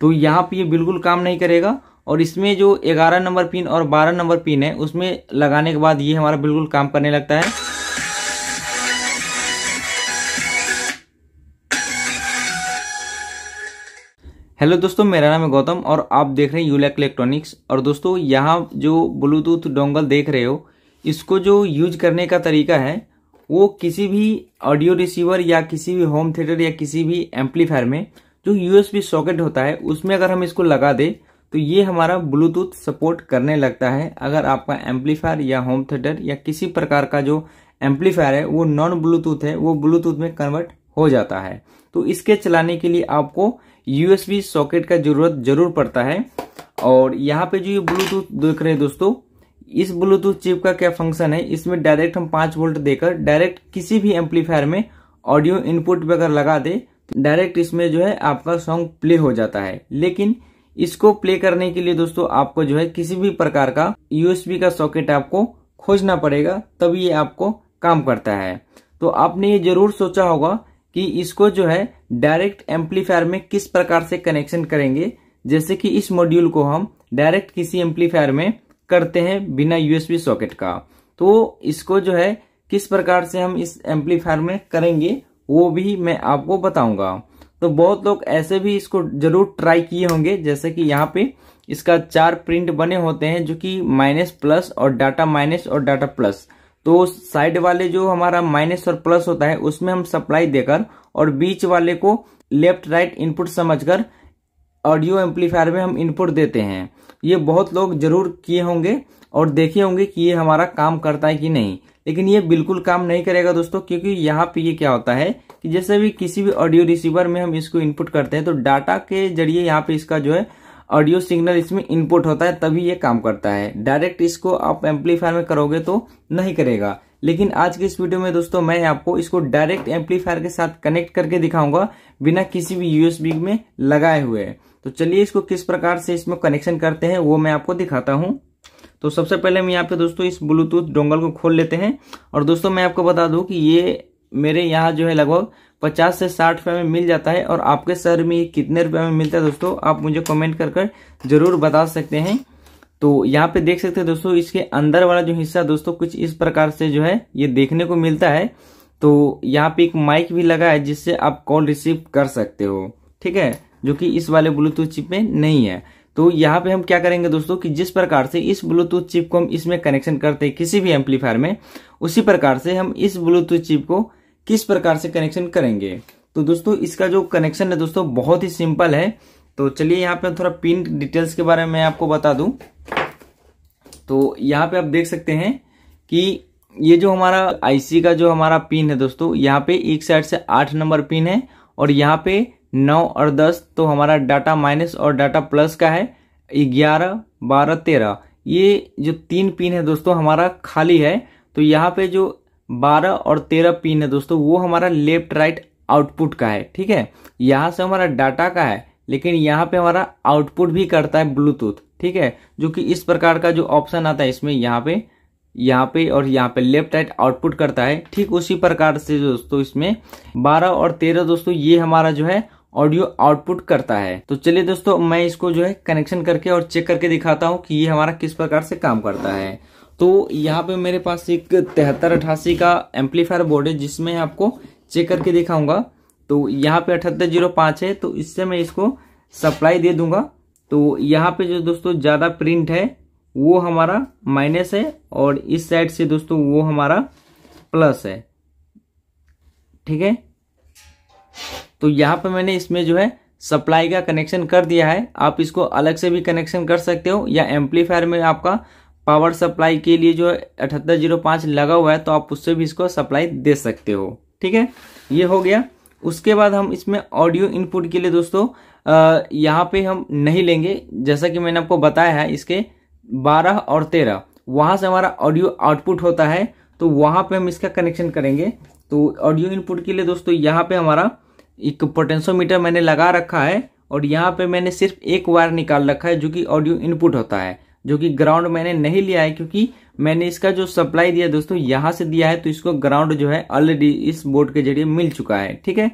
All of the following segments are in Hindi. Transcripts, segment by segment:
तो यहाँ पे ये बिल्कुल काम नहीं करेगा और इसमें जो 11 नंबर पिन और 12 नंबर पिन है उसमें लगाने के बाद ये हमारा बिल्कुल काम करने लगता है हेलो दोस्तों मेरा नाम है गौतम और आप देख रहे हैं यूलैक इलेक्ट्रॉनिक्स और दोस्तों यहाँ जो ब्लूटूथ डोंगल देख रहे हो इसको जो यूज करने का तरीका है वो किसी भी ऑडियो रिसीवर या किसी भी होम थिएटर या किसी भी एम्पलीफायर में जो यूएसबी सॉकेट होता है उसमें अगर हम इसको लगा दें तो ये हमारा ब्लूटूथ सपोर्ट करने लगता है अगर आपका एम्पलीफायर या होम थिएटर या किसी प्रकार का जो एम्पलीफायर है वो नॉन ब्लूटूथ है वो ब्लूटूथ में कन्वर्ट हो जाता है तो इसके चलाने के लिए आपको यूएसबी सॉकेट का जरूरत जरूर पड़ता है और यहाँ पे जो ये ब्लूटूथ देख रहे हैं दोस्तों इस ब्लूटूथ चिप का क्या फंक्शन है इसमें डायरेक्ट हम पांच वोल्ट देकर डायरेक्ट किसी भी एम्पलीफायर में ऑडियो इनपुट पर अगर लगा दे डायरेक्ट इसमें जो है आपका सॉन्ग प्ले हो जाता है लेकिन इसको प्ले करने के लिए दोस्तों आपको जो है किसी भी प्रकार का यूएसबी का सॉकेट आपको खोजना पड़ेगा तभी ये आपको काम करता है तो आपने ये जरूर सोचा होगा कि इसको जो है डायरेक्ट एम्पलीफायर में किस प्रकार से कनेक्शन करेंगे जैसे कि इस मॉड्यूल को हम डायरेक्ट किसी एम्पलीफायर में करते हैं बिना यूएसबी सॉकेट का तो इसको जो है किस प्रकार से हम इस एम्पलीफायर में करेंगे वो भी मैं आपको बताऊंगा तो बहुत लोग ऐसे भी इसको जरूर ट्राई किए होंगे जैसे कि यहाँ पे इसका चार प्रिंट बने होते हैं जो कि माइनस प्लस और डाटा माइनस और डाटा प्लस तो साइड वाले जो हमारा माइनस और प्लस होता है उसमें हम सप्लाई देकर और बीच वाले को लेफ्ट राइट इनपुट समझकर ऑडियो एम्पलीफायर में हम इनपुट देते हैं ये बहुत लोग जरूर किए होंगे और देखे होंगे कि ये हमारा काम करता है कि नहीं लेकिन ये बिल्कुल काम नहीं करेगा दोस्तों क्योंकि यहाँ पे ये क्या होता है कि जैसे भी किसी भी ऑडियो रिसीवर में हम इसको इनपुट करते हैं तो डाटा के जरिए यहाँ पे इसका जो है ऑडियो सिग्नल इसमें इनपुट होता है तभी ये काम करता है डायरेक्ट इसको आप एम्पलीफायर में करोगे तो नहीं करेगा लेकिन आज के इस वीडियो में दोस्तों मैं आपको इसको डायरेक्ट एम्पलीफायर के साथ कनेक्ट करके दिखाऊंगा बिना किसी भी यूएसबी में लगाए हुए तो चलिए इसको किस प्रकार से इसमें कनेक्शन करते हैं वो मैं आपको दिखाता हूँ तो सबसे पहले हम यहाँ पे दोस्तों इस ब्लूटूथ डोंगल को खोल लेते हैं और दोस्तों मैं आपको बता दूं कि ये मेरे यहाँ जो है लगभग पचास से साठ रुपये में मिल जाता है और आपके शहर में कितने रुपये में मिलता है दोस्तों आप मुझे कमेंट कर कर जरूर बता सकते हैं तो यहाँ पे देख सकते हैं दोस्तों इसके अंदर वाला जो हिस्सा दोस्तों कुछ इस प्रकार से जो है ये देखने को मिलता है तो यहाँ पे एक माइक भी लगा है जिससे आप कॉल रिसीव कर सकते हो ठीक है जो कि इस वाले ब्लूटूथ चिप में नहीं है तो यहाँ पे हम क्या करेंगे दोस्तों कि जिस प्रकार से इस ब्लूटूथ चिप को हम इसमें कनेक्शन करते हैं किसी भी एम्पलीफायर में उसी प्रकार से हम इस ब्लूटूथ चिप को किस प्रकार से कनेक्शन करेंगे तो दोस्तों इसका जो कनेक्शन है दोस्तों बहुत ही सिंपल है तो चलिए यहाँ पे थोड़ा पिन डिटेल्स के बारे में आपको बता दू तो यहाँ पे आप देख सकते हैं कि ये जो हमारा आईसी का जो हमारा पिन है दोस्तों यहाँ पे एक साइड से आठ नंबर पिन है और यहाँ पे नौ और दस तो हमारा डाटा माइनस और डाटा प्लस का है ग्यारह बारह तेरह ये जो तीन पिन है दोस्तों हमारा खाली है तो यहाँ पे जो बारह और तेरह पिन है दोस्तों वो हमारा लेफ्ट राइट आउटपुट का है ठीक है यहाँ से हमारा डाटा का है लेकिन यहाँ पे हमारा आउटपुट भी करता है ब्लूटूथ ठीक है जो कि इस प्रकार का जो ऑप्शन आता है इसमें यहाँ पे यहाँ पे और यहाँ पे लेफ्ट राइट आउटपुट करता है ठीक उसी प्रकार से दोस्तों इसमें 12 और 13 दोस्तों ये हमारा जो है ऑडियो आउटपुट करता है तो चलिए दोस्तों मैं इसको जो है कनेक्शन करके और चेक करके दिखाता हूँ कि ये हमारा किस प्रकार से काम करता है तो यहाँ पे मेरे पास एक तिहत्तर अठासी का एम्पलीफायर बोर्ड है जिसमें आपको चेक करके दिखाऊंगा तो यहाँ पे अठहत्तर जीरो पांच है तो इससे मैं इसको सप्लाई दे दूंगा तो यहाँ पे जो दोस्तों ज़्यादा प्रिंट है वो हमारा माइनस है और इस साइड से दोस्तों वो हमारा प्लस है ठीक है तो यहाँ पर मैंने इसमें जो है सप्लाई का कनेक्शन कर दिया है आप इसको अलग से भी कनेक्शन कर सकते हो या एम्पलीफायर में आपका पावर सप्लाई के लिए जो अठहत्तर जीरो लगा हुआ है तो आप उससे भी इसको सप्लाई दे सकते हो ठीक है ये हो गया उसके बाद हम इसमें ऑडियो इनपुट के लिए दोस्तों यहाँ पे हम नहीं लेंगे जैसा कि मैंने आपको बताया है इसके 12 और 13 वहाँ से हमारा ऑडियो आउटपुट होता है तो वहाँ पे हम इसका कनेक्शन करेंगे तो ऑडियो इनपुट के लिए दोस्तों यहाँ पे हमारा एक पोटेंशियोमीटर मैंने लगा रखा है और यहाँ पे मैंने सिर्फ एक वायर निकाल रखा है जो कि ऑडियो इनपुट होता है जो कि ग्राउंड मैंने नहीं लिया है क्योंकि मैंने इसका जो सप्लाई दिया दोस्तों यहाँ से दिया है तो इसको ग्राउंड जो है ऑलरेडी इस बोर्ड के जरिए मिल चुका है ठीक है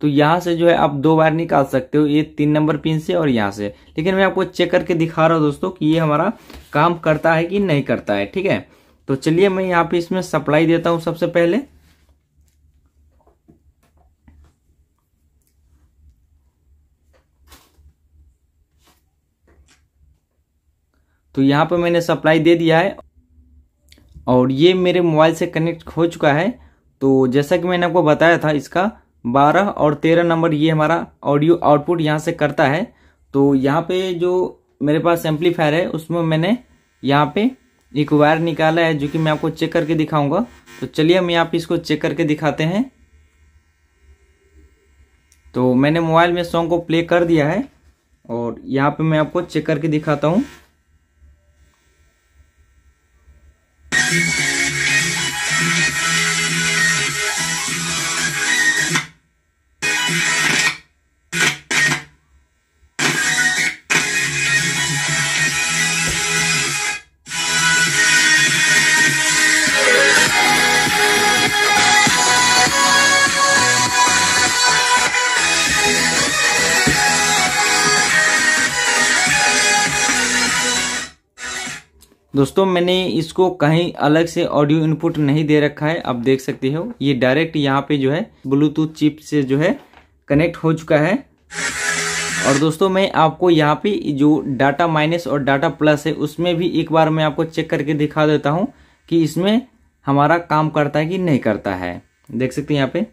तो यहाँ से जो है आप दो वायर निकाल सकते हो ये तीन नंबर पिन से और यहाँ से लेकिन मैं आपको चेक करके दिखा रहा हूँ दोस्तों कि ये हमारा काम करता है कि नहीं करता है ठीक है तो चलिए मैं यहाँ पे इसमें सप्लाई देता हूँ सबसे पहले तो यहाँ पर मैंने सप्लाई दे दिया है और ये मेरे मोबाइल से कनेक्ट हो चुका है तो जैसा कि मैंने आपको बताया था इसका 12 और 13 नंबर ये हमारा ऑडियो आउटपुट यहाँ से करता है तो यहाँ पे जो मेरे पास एम्पलीफायर है उसमें मैंने यहाँ पे एक वायर निकाला है जो कि मैं आपको चेक करके दिखाऊंगा तो चलिए हम यहाँ पे इसको चेक करके दिखाते हैं तो मैंने मोबाइल में सॉन्ग को प्ले कर दिया है और यहाँ पे मैं आपको चेक करके दिखाता हूँ दोस्तों मैंने इसको कहीं अलग से ऑडियो इनपुट नहीं दे रखा है आप देख सकते हो ये डायरेक्ट यहाँ पे जो है ब्लूटूथ चिप से जो है कनेक्ट हो चुका है और दोस्तों मैं आपको यहाँ पे जो डाटा माइनस और डाटा प्लस है उसमें भी एक बार मैं आपको चेक करके दिखा देता हूँ कि इसमें हमारा काम करता है कि नहीं करता है देख सकते हैं यहाँ पे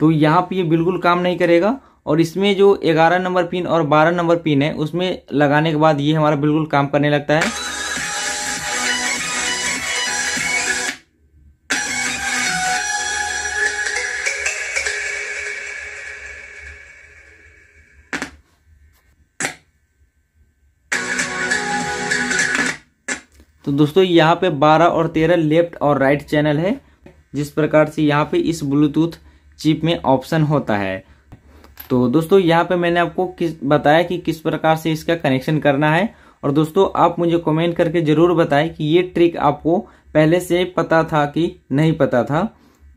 तो यहाँ पे ये बिल्कुल काम नहीं करेगा और इसमें जो 11 नंबर पिन और 12 नंबर पिन है उसमें लगाने के बाद ये हमारा बिल्कुल काम करने लगता है तो दोस्तों यहाँ पे 12 और 13 लेफ्ट और राइट चैनल है जिस प्रकार से यहाँ पे इस ब्लूटूथ चिप में ऑप्शन होता है तो दोस्तों यहाँ पे मैंने आपको किस बताया कि किस प्रकार से इसका कनेक्शन करना है और दोस्तों आप मुझे कमेंट करके ज़रूर बताएं कि ये ट्रिक आपको पहले से पता था कि नहीं पता था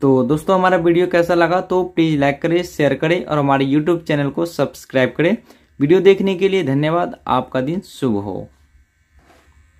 तो दोस्तों हमारा वीडियो कैसा लगा तो प्लीज़ लाइक करें शेयर करें और हमारे यूट्यूब चैनल को सब्सक्राइब करें वीडियो देखने के लिए धन्यवाद आपका दिन शुभ हो